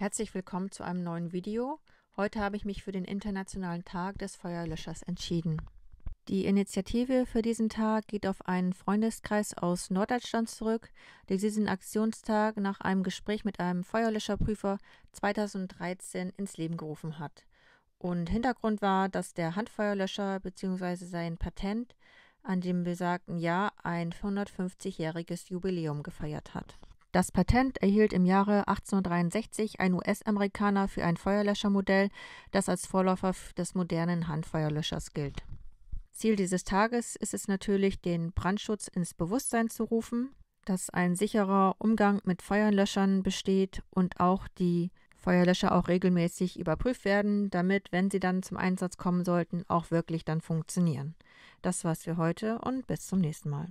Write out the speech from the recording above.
Herzlich willkommen zu einem neuen Video. Heute habe ich mich für den Internationalen Tag des Feuerlöschers entschieden. Die Initiative für diesen Tag geht auf einen Freundeskreis aus Norddeutschland zurück, der diesen Aktionstag nach einem Gespräch mit einem Feuerlöscherprüfer 2013 ins Leben gerufen hat. Und Hintergrund war, dass der Handfeuerlöscher bzw. sein Patent an dem besagten Jahr ein 150-jähriges Jubiläum gefeiert hat. Das Patent erhielt im Jahre 1863 ein US-Amerikaner für ein Feuerlöschermodell, das als Vorläufer des modernen Handfeuerlöschers gilt. Ziel dieses Tages ist es natürlich, den Brandschutz ins Bewusstsein zu rufen, dass ein sicherer Umgang mit Feuerlöschern besteht und auch die Feuerlöscher auch regelmäßig überprüft werden, damit, wenn sie dann zum Einsatz kommen sollten, auch wirklich dann funktionieren. Das war's für heute und bis zum nächsten Mal.